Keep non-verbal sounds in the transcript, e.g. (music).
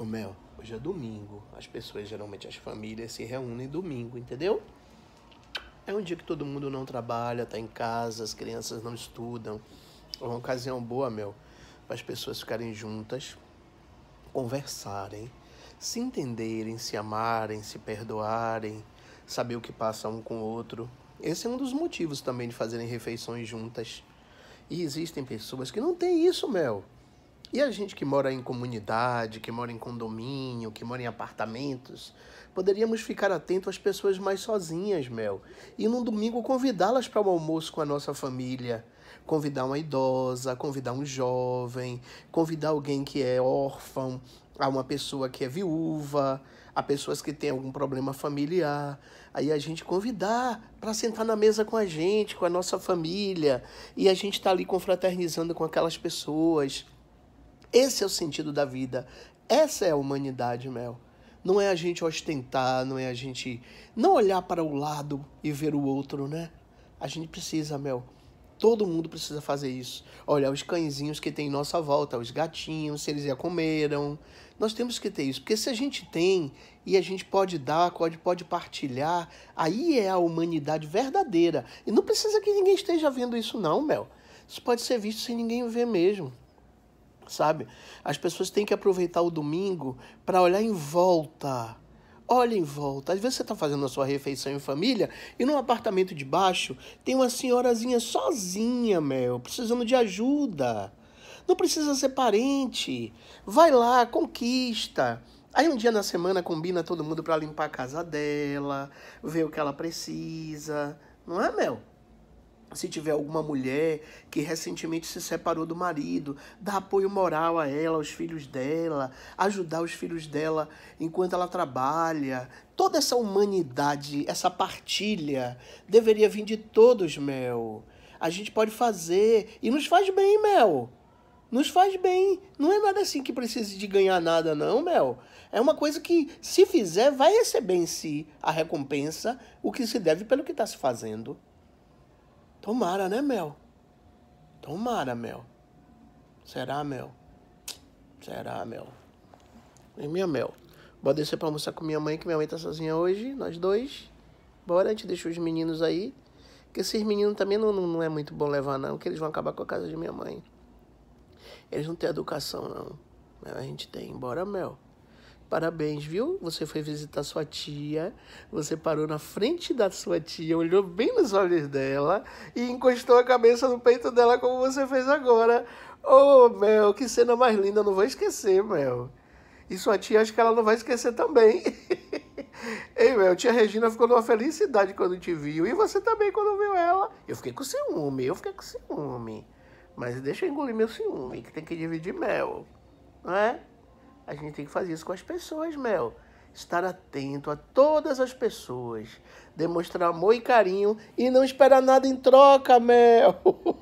Ô Mel, hoje é domingo. As pessoas, geralmente as famílias, se reúnem domingo, entendeu? É um dia que todo mundo não trabalha, tá em casa, as crianças não estudam. É uma ocasião boa, Mel, para as pessoas ficarem juntas, conversarem, se entenderem, se amarem, se perdoarem, saber o que passa um com o outro. Esse é um dos motivos também de fazerem refeições juntas. E existem pessoas que não têm isso, Mel. E a gente que mora em comunidade, que mora em condomínio, que mora em apartamentos, poderíamos ficar atento às pessoas mais sozinhas, Mel, e num domingo convidá-las para o um almoço com a nossa família. Convidar uma idosa, convidar um jovem, convidar alguém que é órfão, a uma pessoa que é viúva, a pessoas que têm algum problema familiar. Aí a gente convidar para sentar na mesa com a gente, com a nossa família, e a gente está ali confraternizando com aquelas pessoas. Esse é o sentido da vida. Essa é a humanidade, Mel. Não é a gente ostentar, não é a gente não olhar para o lado e ver o outro, né? A gente precisa, Mel. Todo mundo precisa fazer isso. Olhar os cãezinhos que tem em nossa volta, os gatinhos, se eles já comeram. Nós temos que ter isso, porque se a gente tem e a gente pode dar, pode, pode partilhar, aí é a humanidade verdadeira. E não precisa que ninguém esteja vendo isso, não, Mel. Isso pode ser visto sem ninguém ver mesmo sabe? As pessoas têm que aproveitar o domingo para olhar em volta. Olha em volta. Às vezes você está fazendo a sua refeição em família e num apartamento de baixo tem uma senhorazinha sozinha, Mel precisando de ajuda. Não precisa ser parente. Vai lá, conquista. Aí um dia na semana combina todo mundo para limpar a casa dela, ver o que ela precisa. Não é, Mel? se tiver alguma mulher que recentemente se separou do marido, dar apoio moral a ela, aos filhos dela, ajudar os filhos dela enquanto ela trabalha. Toda essa humanidade, essa partilha, deveria vir de todos, Mel. A gente pode fazer e nos faz bem, Mel. Nos faz bem. Não é nada assim que precise de ganhar nada, não, Mel. É uma coisa que, se fizer, vai receber em si a recompensa, o que se deve pelo que está se fazendo. Tomara, né, Mel? Tomara, Mel. Será, Mel? Será, Mel? E minha Mel? Bora descer pra almoçar com minha mãe, que minha mãe tá sozinha hoje, nós dois. Bora, a gente deixa os meninos aí. porque esses meninos também não, não, não é muito bom levar, não, que eles vão acabar com a casa de minha mãe. Eles não têm educação, não. Mas a gente tem. Bora, Mel. Parabéns, viu? Você foi visitar sua tia, você parou na frente da sua tia, olhou bem nos olhos dela e encostou a cabeça no peito dela como você fez agora. Ô, oh, Mel, que cena mais linda, não vou esquecer, Mel. E sua tia, acho que ela não vai esquecer também. (laughs) Ei, Mel, tia Regina ficou numa felicidade quando te viu. E você também quando viu ela. Eu fiquei com ciúme, eu fiquei com ciúme. Mas deixa eu engolir meu ciúme, que tem que dividir mel, não é? A gente tem que fazer isso com as pessoas, Mel. Estar atento a todas as pessoas, demonstrar amor e carinho e não esperar nada em troca, Mel. (laughs)